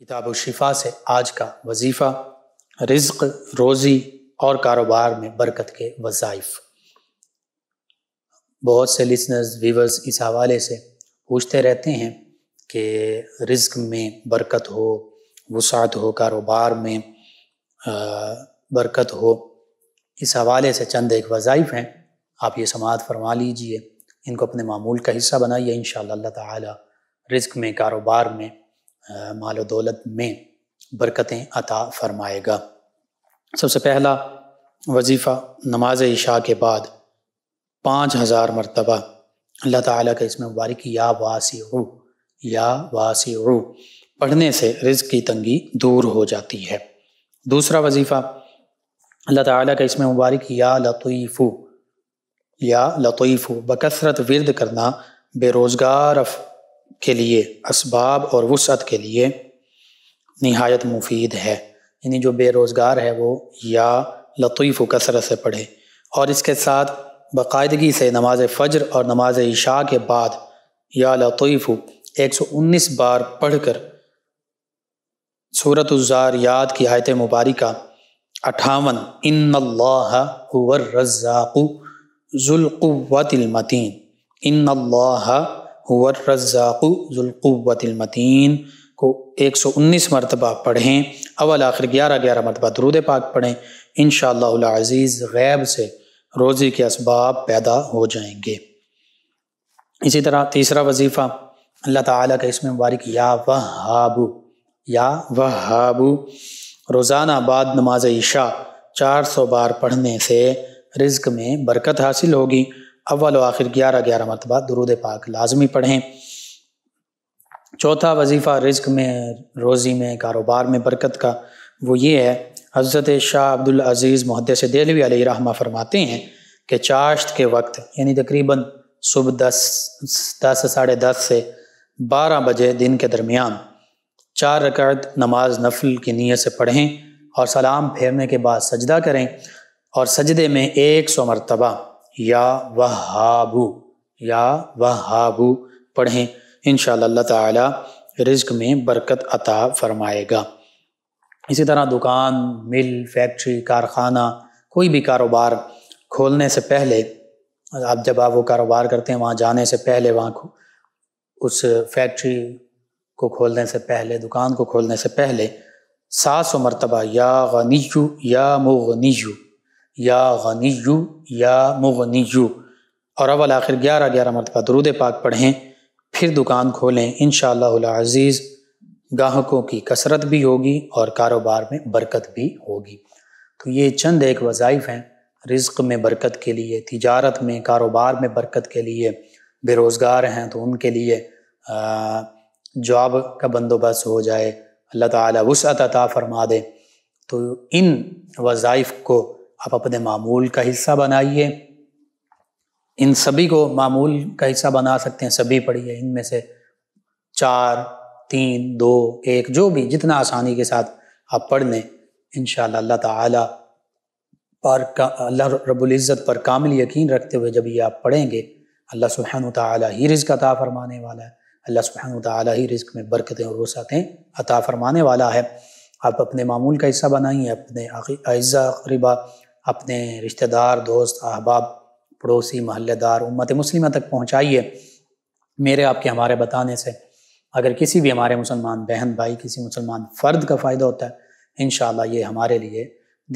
किताब शिफा से आज का वजीफ़ा रिज्क रोज़ी और कारोबार में बरकत के वज़ाइफ बहुत से लिसनर्स व्यूवर्स इस हवाले से पूछते रहते हैं कि रिज्क में बरकत हो वसात हो कारोबार में बरकत हो इस हवाले से चंद एक वज़ाइफ हैं आप ये समात फरमा लीजिए इनको अपने मामूल का हिस्सा बनाइए इन ताला रिज्क में कारोबार में माल दौलत में बरकतें अता फरमाएगा सबसे पहला वजीफ़ा नमाज इशा के बाद पाँच हज़ार मरतबा अल्लाह ताला के इसमें मुबारक या वासी या वासी पढ़ने से रिज़ की तंगी दूर हो जाती है दूसरा वजीफ़ा अल्लाह ताला के इसमें मुबारक या लतीफ़ू या लतीफ़ू बकसरत विरद करना बेरोज़गार के लिए इसबाब और वसअत के लिए नहायत मुफीद है यानी जो बेरोज़गार है वो या लतीफ़ कसरत से पढ़े और इसके साथ बाकायदगी से नमाज फ़जर और नमाज इशा के बाद या लतीफ़ एक सौ उन्नीस बार पढ़ कर सूरत याद की आयत मुबारक अठावन इन रज़ाक़ुलक़ुवतमतीन इन वर्रज़ाक़ुलक़ुवतिलमतीन को एक सौ उन्नीस मरतबा पढ़ें अवल आखिर ग्यारह ग्यारह मरतबा दरूद पाक पढ़ें इन अज़ीज़ गैब से रोज़ी के इसबाब पैदा हो जाएंगे इसी तरह तीसरा वजीफ़ा अल्लाह ताला का इसमें मुबारक या वहाबू या वहाबू रोज़ाना बाद नमाज ईशा चार सौ बार पढ़ने से रिज्क में बरकत हासिल होगी अव्वल आखिर ग्यारह ग्यारह मरतबा दरूद पाक लाजमी पढ़ें चौथा वजीफ़ा रिज्क में रोज़ी में कारोबार में बरकत का वो ये है हज़रत शाह अब्दुल अज़ीज़ मुहदस देलवी अली रहमा फरमाते हैं कि चाश्त के वक्त यानी तकरीबन सुबह दस दस साढ़े दस से बारह बजे दिन के दरमियान चार रकत नमाज नफल की नीयत से पढ़ें और सलाम फेरने के बाद सजदा करें और सजदे में एक सौ मरतबा या वहाबू या वहाबू पढ़ें इन अल्लाह ताला रिज्क में बरकत अता फरमाएगा इसी तरह दुकान मिल फैक्ट्री कारखाना कोई भी कारोबार खोलने से पहले आप जब आप वो कारोबार करते हैं वहाँ जाने से पहले वहाँ उस फैक्ट्री को खोलने से पहले दुकान को खोलने से पहले सास मरतबा या गनीजू या मुगनीजू या गनी या मुगनी और अवल आखिर ग्यारह ग्यारह मरतबा दरूद पाक पढ़ें फिर दुकान खोलें इन शजीज़ गाहकों की कसरत भी होगी और कारोबार में बरकत भी होगी तो ये चंद एक वज़ाइफ़ हैं रिज्क में बरकत के लिए तिजारत में कारोबार में बरकत के लिए बेरोज़गार हैं तो उनके लिए जॉब का बंदोबस्त हो जाए अल्लाह ताला वसअत अता फरमा दे तो इन वज़ाइफ़ को आप अपने मामूल का हिस्सा बनाइए इन सभी को मामूल का हिस्सा बना सकते हैं सभी पढ़िए है। इनमें से चार तीन दो एक जो भी जितना आसानी के साथ आप पढ़ लें इन अल्लाह ताला पर अल्लाह रबुल्ज़त पर कामिल यकीन रखते हुए जब ये आप पढ़ेंगे अल्लाह सुबहन ताली ही रिज्क अता फरमाने वाला है अल्लाह सुबहन तला ही रिज्क में बरकतें और वसातें अता फरमाने वाला है आप अपने मामूल का हिस्सा बनाइए अपने अज़ा करीबा अपने रिश्तेदार दोस्त अहबाब पड़ोसी महल्लेदार उम्मत मुस्लिम तक पहुँचाइए मेरे आपके हमारे बताने से अगर किसी भी हमारे मुसलमान बहन भाई किसी मुसलमान फ़र्द का फ़ायदा होता है इन ये हमारे लिए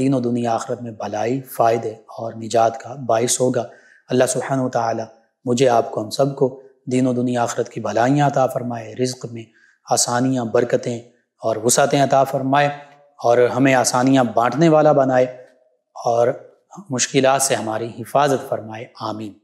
दीनों दुनिया आखरत में भलाई फ़ायदे और निजात का बायस होगा अल्लाह सुबहान तला मुझे आपको हम सबको दीनों दुनिया आखरत की भलाइयाँ अता फ़रमाए रिज्क में आसानियाँ बरकतें और वसातें अता फ़रमाए और हमें आसानियाँ बाँटने वाला बनाए और मुश्किल से हमारी हिफाजत फरमाए आमीन